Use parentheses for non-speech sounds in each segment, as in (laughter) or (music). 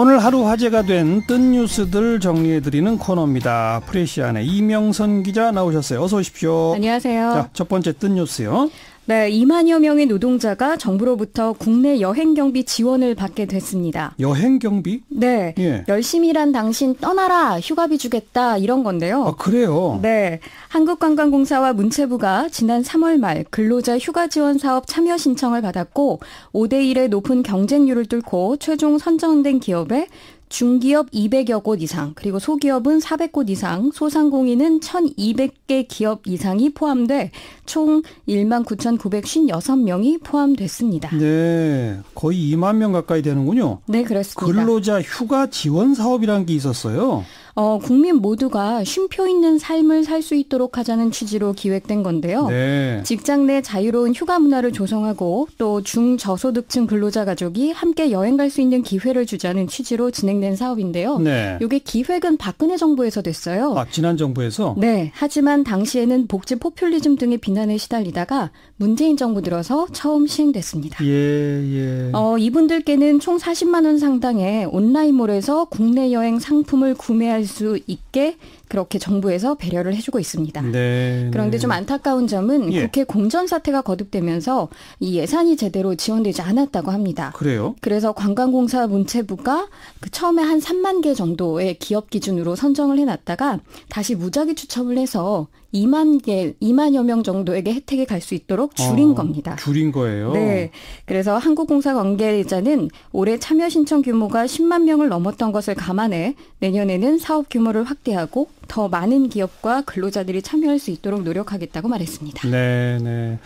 오늘 하루 화제가 된 뜬 뉴스들 정리해드리는 코너입니다. 프레시안의 이명선 기자 나오셨어요. 어서 오십시오. 안녕하세요. 자, 첫 번째 뜬 뉴스요. 네, 2만여 명의 노동자가 정부로부터 국내 여행 경비 지원을 받게 됐습니다. 여행 경비? 네. 예. 열심히 일한 당신 떠나라 휴가비 주겠다 이런 건데요. 아, 그래요. 네. 한국관광공사와 문체부가 지난 3월 말 근로자 휴가 지원 사업 참여 신청을 받았고 5대 1의 높은 경쟁률을 뚫고 최종 선정된 기업에 중기업 200여 곳 이상, 그리고 소기업은 400곳 이상, 소상공인은 1,200개 기업 이상이 포함돼 총 1만 9,956명이 포함됐습니다. 네, 거의 2만 명 가까이 되는군요. 네, 그렇습니다. 근로자 휴가 지원 사업이라는 게 있었어요. 어, 국민 모두가 쉼표 있는 삶을 살 수 있도록 하자는 취지로 기획된 건데요. 네. 직장 내 자유로운 휴가 문화를 조성하고 또 중저소득층 근로자 가족이 함께 여행 갈 수 있는 기회를 주자는 취지로 진행된 사업인데요. 네. 이게 기획은 박근혜 정부에서 됐어요. 아, 지난 정부에서? 네. 하지만 당시에는 복지 포퓰리즘 등의 비난에 시달리다가 문재인 정부 들어서 처음 시행됐습니다. 예, 예. 어, 이분들께는 총 40만 원 상당의 온라인몰에서 국내 여행 상품을 구매할 수 있게 그렇게 정부에서 배려를 해주고 있습니다. 네, 네. 그런데 네. 좀 안타까운 점은 예. 국회 공전 사태가 거듭되면서 이 예산이 제대로 지원되지 않았다고 합니다. 그래요? 그래서 관광공사 문체부가 그 처음에 한 3만 개 정도의 기업 기준으로 선정을 해놨다가 다시 무작위 추첨을 해서 2만 개, 2만여 명 정도에게 혜택이 갈 수 있도록 줄인 어, 겁니다. 줄인 거예요. 네. 그래서 한국공사 관계자는 올해 참여 신청 규모가 10만 명을 넘었던 것을 감안해 내년에는 사업 규모를 확대하고 더 많은 기업과 근로자들이 참여할 수 있도록 노력하겠다고 말했습니다. 네, 네.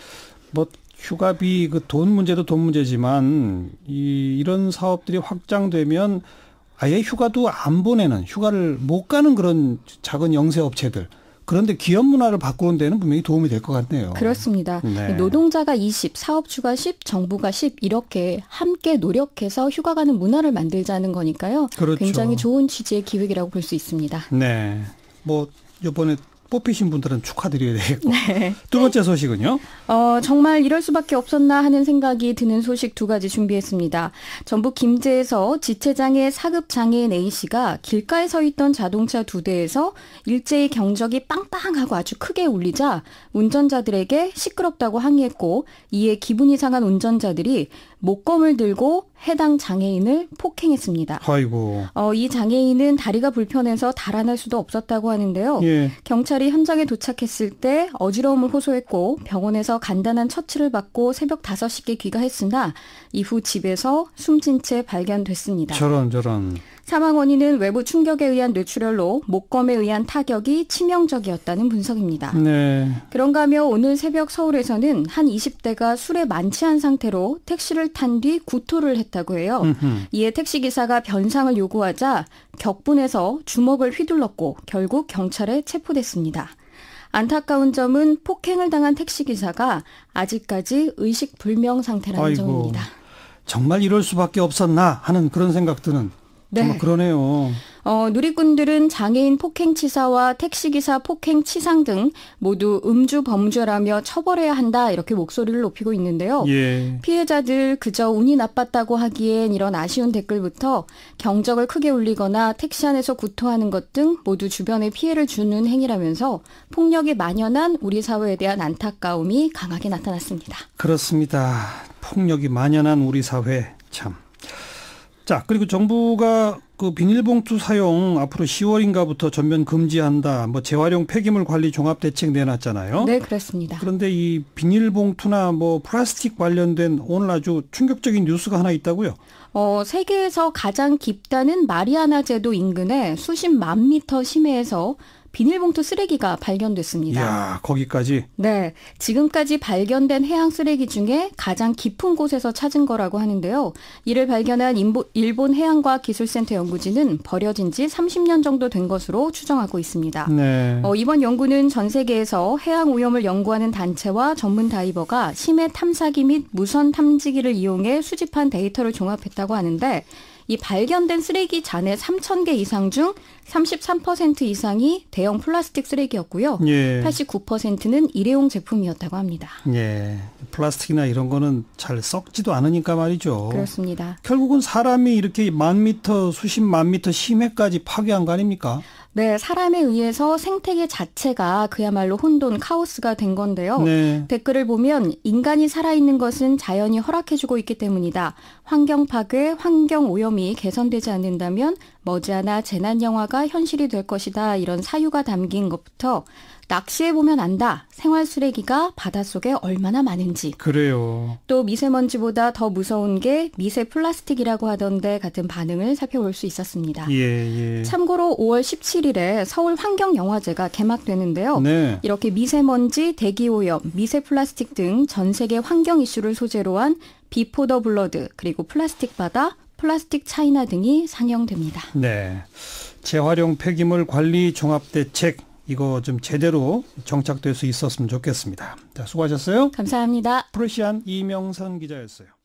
뭐 휴가비 그 돈 문제도 돈 문제지만 이 이런 사업들이 확장되면 아예 휴가도 안 보내는 휴가를 못 가는 그런 작은 영세 업체들 그런데 기업 문화를 바꾸는 데는 분명히 도움이 될 것 같네요. 그렇습니다. 네. 노동자가 20, 사업주가 10, 정부가 10 이렇게 함께 노력해서 휴가 가는 문화를 만들자는 거니까요. 그렇죠. 굉장히 좋은 취지의 기획이라고 볼 수 있습니다. 네. 뭐 요번에 뽑히신 분들은 축하드려야 되겠고. (laughs) 네. 두 번째 소식은요? 어, 정말 이럴 수밖에 없었나 하는 생각이 드는 소식 두 가지 준비했습니다. 전북 김제에서 지체장애 4급 장애인 A씨가 길가에 서 있던 자동차 두 대에서 일제히 경적이 빵빵하고 아주 크게 울리자 운전자들에게 시끄럽다고 항의했고 이에 기분이 상한 운전자들이 목검을 들고 해당 장애인을 폭행했습니다. 아이고. 어, 이 장애인은 다리가 불편해서 달아날 수도 없었다고 하는데요. 예. 경찰이 현장에 도착했을 때 어지러움을 호소했고 병원에서 간단한 처치를 받고 새벽 5시께 귀가했으나 이후 집에서 숨진 채 발견됐습니다. 저런 저런. 사망 원인은 외부 충격에 의한 뇌출혈로 목검에 의한 타격이 치명적이었다는 분석입니다. 네. 그런가 하며 오늘 새벽 서울에서는 한 20대가 술에 만취한 상태로 택시를 탄 뒤 구토를 했다고 해요. 음흠. 이에 택시기사가 변상을 요구하자 격분해서 주먹을 휘둘렀고 결국 경찰에 체포됐습니다. 안타까운 점은 폭행을 당한 택시기사가 아직까지 의식불명 상태라는 아이고, 점입니다. 정말 이럴 수밖에 없었나 하는 그런 생각 들은 네. 정말 그러네요. 어, 누리꾼들은 장애인 폭행치사와 택시기사 폭행치상 등 모두 음주 범죄라며 처벌해야 한다 이렇게 목소리를 높이고 있는데요. 예. 피해자들 그저 운이 나빴다고 하기엔 이런 아쉬운 댓글부터 경적을 크게 울리거나 택시 안에서 구토하는 것 등 모두 주변에 피해를 주는 행위라면서 폭력이 만연한 우리 사회에 대한 안타까움이 강하게 나타났습니다. 그렇습니다. 폭력이 만연한 우리 사회 참 자, 그리고 정부가 그 비닐봉투 사용 앞으로 10월인가부터 전면 금지한다. 뭐 재활용 폐기물 관리 종합 대책 내놨잖아요. 네, 그렇습니다. 그런데 이 비닐봉투나 뭐 플라스틱 관련된 오늘 아주 충격적인 뉴스가 하나 있다고요. 어, 세계에서 가장 깊다는 마리아나 제도 인근에 수십만 미터 심해에서 비닐봉투 쓰레기가 발견됐습니다. 야, 거기까지. 네, 지금까지 발견된 해양 쓰레기 중에 가장 깊은 곳에서 찾은 거라고 하는데요. 이를 발견한 일본 해양과학 기술센터 연구진은 버려진 지 30년 정도 된 것으로 추정하고 있습니다. 네. 어, 이번 연구는 전 세계에서 해양 오염을 연구하는 단체와 전문 다이버가 심해 탐사기 및 무선 탐지기를 이용해 수집한 데이터를 종합했다고 하는데 이 발견된 쓰레기 잔해 3,000개 이상 중 33% 이상이 대형 플라스틱 쓰레기였고요. 예. 89%는 일회용 제품이었다고 합니다. 예. 플라스틱이나 이런 거는 잘 썩지도 않으니까 말이죠. 그렇습니다. 결국은 사람이 이렇게 만 미터, 수십 만 미터 심해까지 파괴한 거 아닙니까? 네, 사람에 의해서 생태계 자체가 그야말로 혼돈 카오스가 된 건데요. 네. 댓글을 보면 인간이 살아있는 것은 자연이 허락해주고 있기 때문이다. 환경 파괴, 환경 오염이 개선되지 않는다면 머지않아 재난 영화가 현실이 될 것이다. 이런 사유가 담긴 것부터 낚시해보면 안다. 생활 쓰레기가 바닷속에 얼마나 많은지. 그래요. 또 미세먼지보다 더 무서운 게 미세 플라스틱이라고 하던데 같은 반응을 살펴볼 수 있었습니다. 예, 예. 참고로 5월 17일에 서울 환경영화제가 개막되는데요. 네. 이렇게 미세먼지, 대기오염, 미세 플라스틱 등 전 세계 환경 이슈를 소재로 한 비포 더 블러드, 그리고 플라스틱 바다, 플라스틱 차이나 등이 상영됩니다. 네. 재활용 폐기물 관리 종합 대책 이거 좀 제대로 정착될 수 있었으면 좋겠습니다. 자, 수고하셨어요. 감사합니다. 프로시안 이명선 기자였어요.